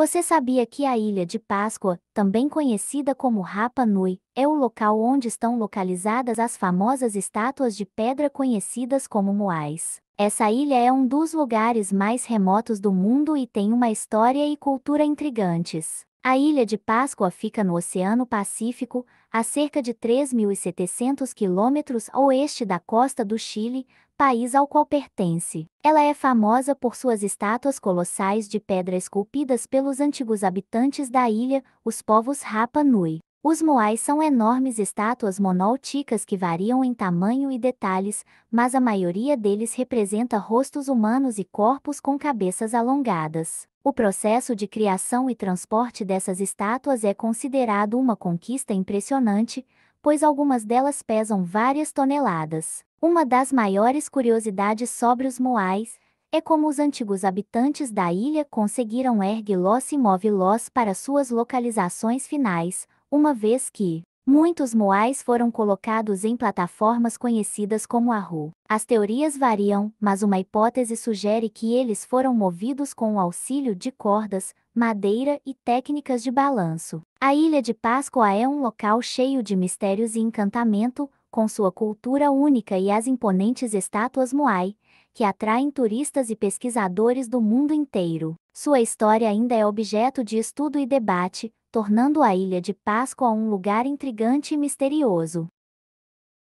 Você sabia que a Ilha de Páscoa, também conhecida como Rapa Nui, é o local onde estão localizadas as famosas estátuas de pedra conhecidas como moais? Essa ilha é um dos lugares mais remotos do mundo e tem uma história e cultura intrigantes. A ilha de Páscoa fica no Oceano Pacífico, a cerca de 3.700 quilômetros a oeste da costa do Chile, país ao qual pertence. Ela é famosa por suas estátuas colossais de pedra esculpidas pelos antigos habitantes da ilha, os povos Rapa Nui. Os moais são enormes estátuas monolíticas que variam em tamanho e detalhes, mas a maioria deles representa rostos humanos e corpos com cabeças alongadas. O processo de criação e transporte dessas estátuas é considerado uma conquista impressionante, pois algumas delas pesam várias toneladas. Uma das maiores curiosidades sobre os moais é como os antigos habitantes da ilha conseguiram ergue los e movê-los para suas localizações finais, uma vez que Muitos moais foram colocados em plataformas conhecidas como Ahu. As teorias variam, mas uma hipótese sugere que eles foram movidos com o auxílio de cordas, madeira e técnicas de balanço. A Ilha de Páscoa é um local cheio de mistérios e encantamento, com sua cultura única e as imponentes estátuas Moai, que atraem turistas e pesquisadores do mundo inteiro. Sua história ainda é objeto de estudo e debate, tornando a Ilha de Páscoa um lugar intrigante e misterioso.